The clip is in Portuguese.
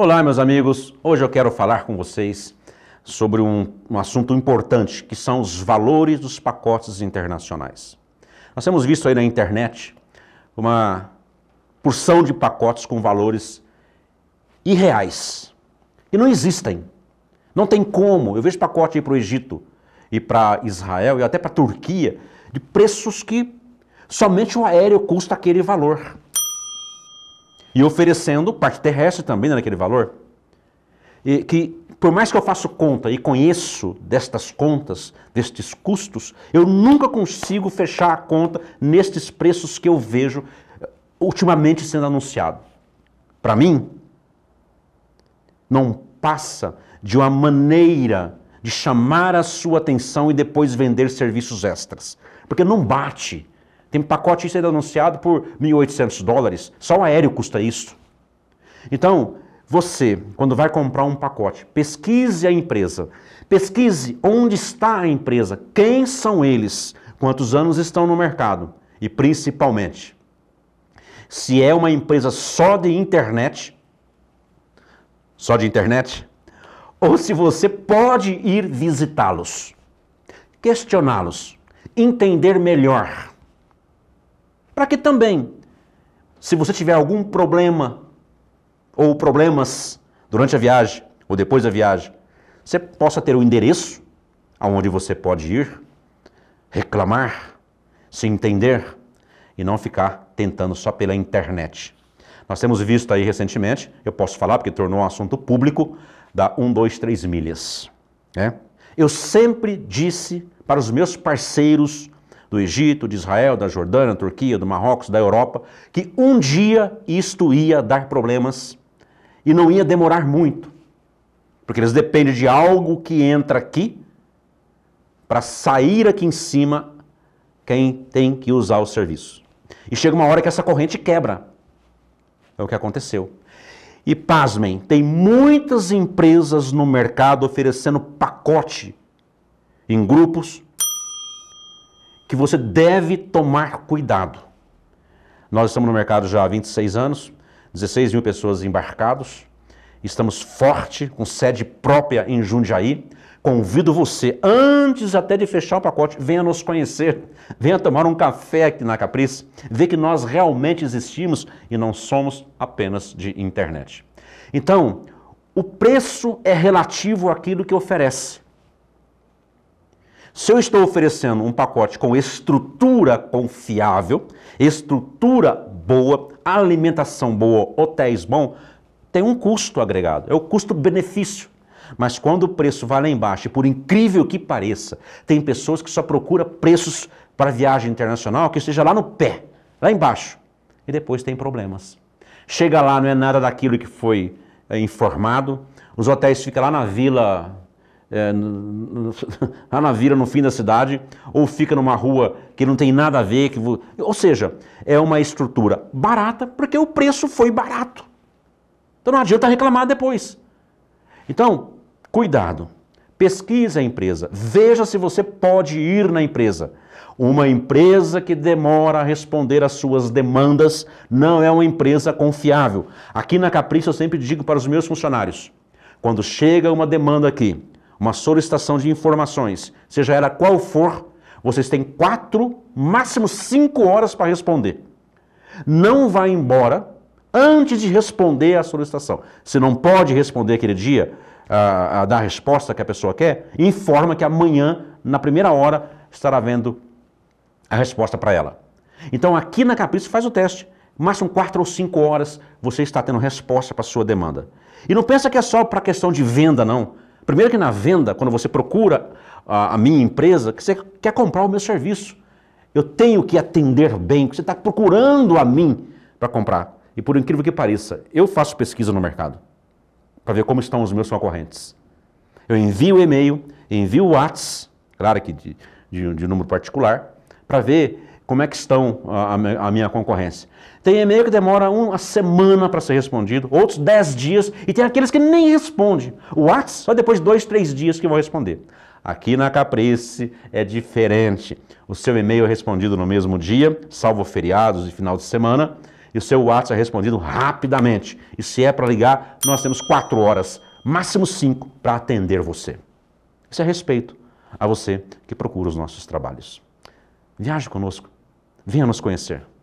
Olá, meus amigos. Hoje eu quero falar com vocês sobre um, um, assunto importante, que são os valores dos pacotes internacionais. Nós temos visto aí na internet uma porção de pacotes com valores irreais, que não existem. Não tem como. Eu vejo pacote aí para o Egito e para Israel e até para a Turquia, de preços que somente o aéreo custa aquele valor. E oferecendo parte terrestre também naquele né, valor. E que, por mais que eu faça conta e conheço destas contas, destes custos, eu nunca consigo fechar a conta nestes preços que eu vejo eh, ultimamente sendo anunciado. Para mim, não passa de uma maneira de chamar a sua atenção e depois vender serviços extras. Porque não bate tem pacote sendo anunciado por 1.800 dólares. Só um aéreo custa isso. Então, você, quando vai comprar um pacote, pesquise a empresa. Pesquise onde está a empresa, quem são eles, quantos anos estão no mercado e, principalmente, se é uma empresa só de internet, só de internet, ou se você pode ir visitá-los, questioná-los, entender melhor para que também, se você tiver algum problema ou problemas durante a viagem ou depois da viagem, você possa ter o endereço aonde você pode ir, reclamar, se entender e não ficar tentando só pela internet. Nós temos visto aí recentemente, eu posso falar porque tornou um assunto público, da 1, 2, 3 milhas. Né? Eu sempre disse para os meus parceiros do Egito, de Israel, da Jordânia, da Turquia, do Marrocos, da Europa, que um dia isto ia dar problemas e não ia demorar muito, porque eles dependem de algo que entra aqui para sair aqui em cima quem tem que usar o serviço. E chega uma hora que essa corrente quebra. É o que aconteceu. E pasmem, tem muitas empresas no mercado oferecendo pacote em grupos que você deve tomar cuidado. Nós estamos no mercado já há 26 anos, 16 mil pessoas embarcados, estamos forte, com sede própria em Jundiaí. Convido você, antes até de fechar o pacote, venha nos conhecer, venha tomar um café aqui na Caprice, ver que nós realmente existimos e não somos apenas de internet. Então, o preço é relativo àquilo que oferece. Se eu estou oferecendo um pacote com estrutura confiável, estrutura boa, alimentação boa, hotéis bom, tem um custo agregado, é o custo-benefício. Mas quando o preço vai lá embaixo, e por incrível que pareça, tem pessoas que só procuram preços para viagem internacional que esteja lá no pé, lá embaixo, e depois tem problemas. Chega lá, não é nada daquilo que foi eh, informado, os hotéis ficam lá na vila é, lá na vila, no fim da cidade, ou fica numa rua que não tem nada a ver. Que Ou seja, é uma estrutura barata porque o preço foi barato. Então não adianta reclamar depois. Então, cuidado. Pesquise a empresa. Veja se você pode ir na empresa. Uma empresa que demora a responder às suas demandas não é uma empresa confiável. Aqui na Capricho eu sempre digo para os meus funcionários: quando chega uma demanda aqui, uma solicitação de informações, seja ela qual for, vocês têm quatro, máximo cinco horas para responder. Não vá embora antes de responder a solicitação. Se não pode responder aquele dia, a, a dar a resposta que a pessoa quer, informa que amanhã, na primeira hora, estará vendo a resposta para ela. Então, aqui na Capricho, faz o teste. Máximo quatro ou cinco horas, você está tendo resposta para a sua demanda. E não pensa que é só para questão de venda, não. Primeiro que na venda, quando você procura a, a minha empresa, que você quer comprar o meu serviço. Eu tenho que atender bem, que você está procurando a mim para comprar. E por incrível que pareça, eu faço pesquisa no mercado para ver como estão os meus concorrentes. Eu envio e-mail, envio WhatsApp, claro que de, de, de número particular, para ver como é que estão a, a minha concorrência. Tem e-mail que demora uma semana para ser respondido, outros dez dias, e tem aqueles que nem respondem. O WhatsApp, só depois de dois, três dias que vão responder. Aqui na Caprice é diferente. O seu e-mail é respondido no mesmo dia, salvo feriados e final de semana, e o seu WhatsApp é respondido rapidamente. E se é para ligar, nós temos quatro horas, máximo cinco, para atender você. Isso é respeito a você que procura os nossos trabalhos. Viaje conosco. Venha nos conhecer.